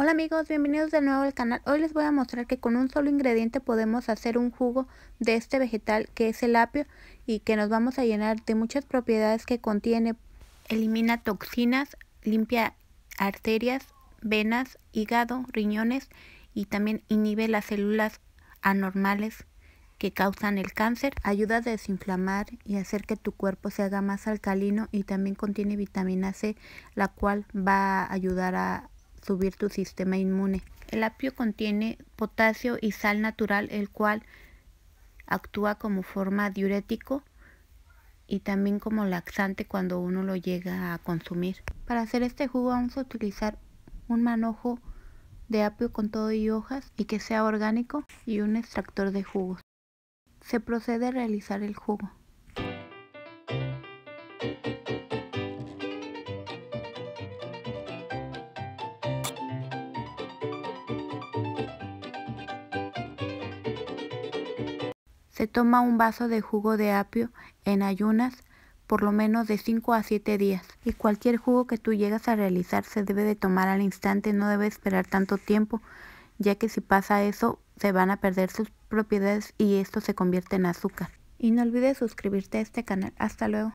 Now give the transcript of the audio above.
Hola amigos, bienvenidos de nuevo al canal. Hoy les voy a mostrar que con un solo ingrediente podemos hacer un jugo de este vegetal que es el apio y que nos vamos a llenar de muchas propiedades que contiene. Elimina toxinas, limpia arterias, venas, hígado, riñones y también inhibe las células anormales que causan el cáncer, ayuda a desinflamar y hacer que tu cuerpo se haga más alcalino y también contiene vitamina C, la cual va a ayudar a subir tu sistema inmune. El apio contiene potasio y sal natural, el cual actúa como forma diurético y también como laxante cuando uno lo llega a consumir. Para hacer este jugo vamos a utilizar un manojo de apio con todo y hojas y que sea orgánico y un extractor de jugos. Se procede a realizar el jugo. Se toma un vaso de jugo de apio en ayunas por lo menos de 5 a 7 días y cualquier jugo que tú llegas a realizar se debe de tomar al instante, no debe esperar tanto tiempo ya que si pasa eso se van a perder sus propiedades y esto se convierte en azúcar. Y no olvides suscribirte a este canal. Hasta luego.